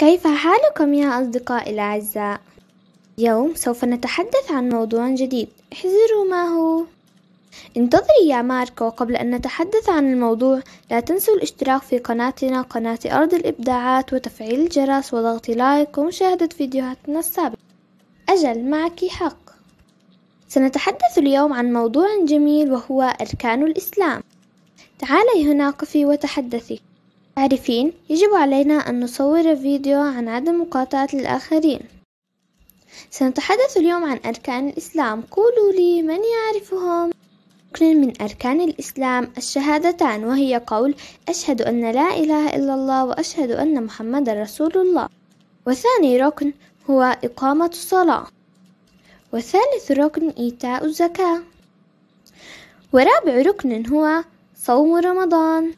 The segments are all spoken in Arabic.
كيف حالكم يا أصدقائي الأعزاء؟ اليوم سوف نتحدث عن موضوع جديد احذروا ما هو انتظري يا ماركو قبل أن نتحدث عن الموضوع لا تنسوا الاشتراك في قناتنا قناة أرض الإبداعات وتفعيل الجرس وضغط لايك ومشاهدة فيديوهاتنا السابقة أجل معك حق سنتحدث اليوم عن موضوع جميل وهو أركان الإسلام تعالي هنا قفي وتحدثي عارفين يجب علينا أن نصور فيديو عن عدم مقاطعة الآخرين سنتحدث اليوم عن أركان الإسلام قولوا لي من يعرفهم؟ ركن من أركان الإسلام الشهادتان وهي قول أشهد أن لا إله إلا الله وأشهد أن محمد رسول الله وثاني ركن هو إقامة الصلاة وثالث ركن إيتاء الزكاة ورابع ركن هو صوم رمضان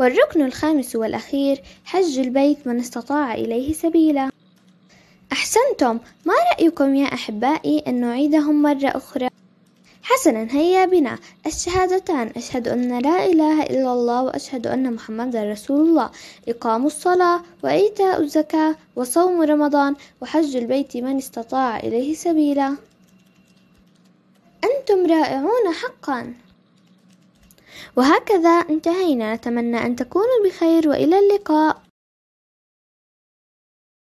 والركن الخامس والأخير حج البيت من استطاع إليه سبيلا أحسنتم ما رأيكم يا أحبائي أن نعيدهم مرة أخرى حسنا هيا بنا الشهادتان أشهد أن لا إله إلا الله وأشهد أن محمدا رسول الله إقام الصلاة وإيتاء الزكاة وصوم رمضان وحج البيت من استطاع إليه سبيلا أنتم رائعون حقا وهكذا انتهينا نتمنى أن تكونوا بخير وإلى اللقاء